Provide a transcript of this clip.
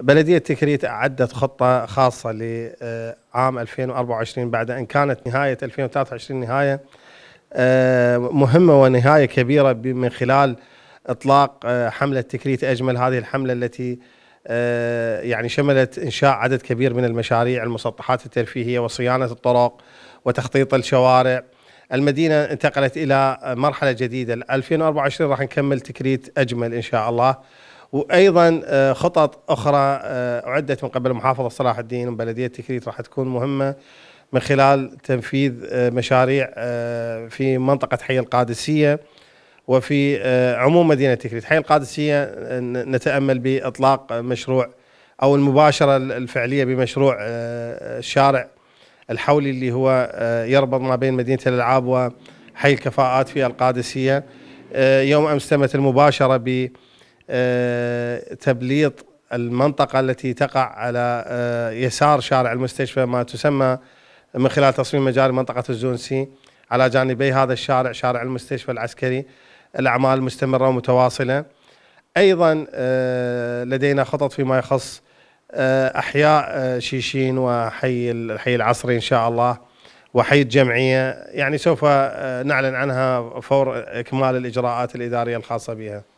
بلدية تكريت أعدت خطة خاصة لعام آه، 2024 بعد أن كانت نهاية 2023 نهاية آه، مهمة ونهاية كبيرة من خلال إطلاق آه، حملة تكريت أجمل هذه الحملة التي يعني شملت إنشاء عدد كبير من المشاريع المسطحات الترفيهية وصيانة الطرق وتخطيط الشوارع المدينة انتقلت إلى مرحلة جديدة 2024 راح نكمل تكريت أجمل إن شاء الله وايضا آه، خطط اخرى آه، اعدت من قبل محافظه صلاح الدين وبلديه تكريت راح تكون مهمه من خلال تنفيذ آه، مشاريع في منطقه حي القادسيه وفي عموم مدينه تكريت، حي القادسيه نتامل باطلاق مشروع او المباشره الفعليه بمشروع الشارع الحولي اللي هو يربط ما بين مدينه الالعاب وحي الكفاءات في القادسيه. يوم امس تمت المباشره ب آه، تبليط المنطقة التي تقع على آه، يسار شارع المستشفى ما تسمى من خلال تصميم مجاري منطقة الزونسي على جانبي هذا الشارع شارع المستشفى العسكري الأعمال مستمرة ومتواصلة أيضا آه، لدينا خطط فيما يخص أحياء شيشين وحي الحي العصري إن شاء الله وحي الجمعية يعني سوف نعلن عنها فور إكمال الإجراءات الإدارية الخاصة بها